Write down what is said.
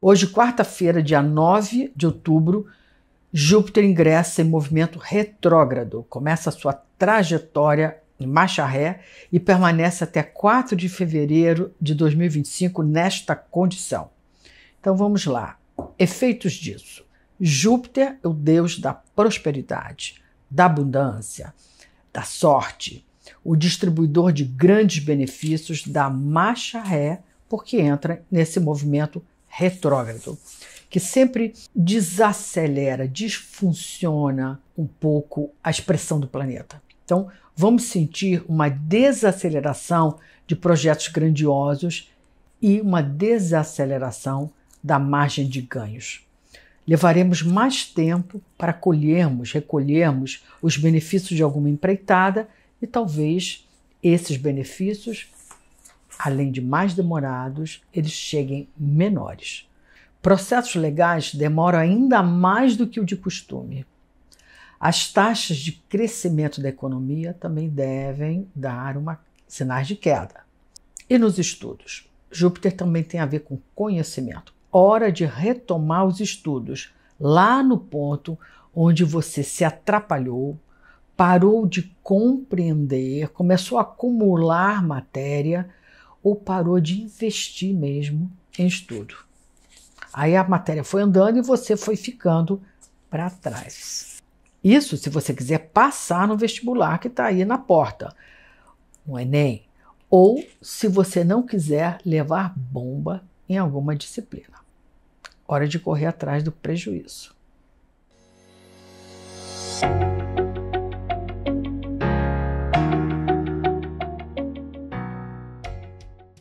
Hoje, quarta-feira, dia 9 de outubro, Júpiter ingressa em movimento retrógrado, começa sua trajetória em marcha ré e permanece até 4 de fevereiro de 2025 nesta condição. Então vamos lá. Efeitos disso. Júpiter é o deus da prosperidade, da abundância, da sorte, o distribuidor de grandes benefícios da marcha ré porque entra nesse movimento retrógrado, que sempre desacelera, desfunciona um pouco a expressão do planeta. Então, vamos sentir uma desaceleração de projetos grandiosos e uma desaceleração da margem de ganhos. Levaremos mais tempo para colhermos, recolhermos os benefícios de alguma empreitada e talvez esses benefícios além de mais demorados, eles cheguem menores. Processos legais demoram ainda mais do que o de costume. As taxas de crescimento da economia também devem dar uma, sinais de queda. E nos estudos? Júpiter também tem a ver com conhecimento. Hora de retomar os estudos, lá no ponto onde você se atrapalhou, parou de compreender, começou a acumular matéria ou parou de investir mesmo em estudo. Aí a matéria foi andando e você foi ficando para trás. Isso se você quiser passar no vestibular que está aí na porta, no Enem, ou se você não quiser levar bomba em alguma disciplina. Hora de correr atrás do prejuízo.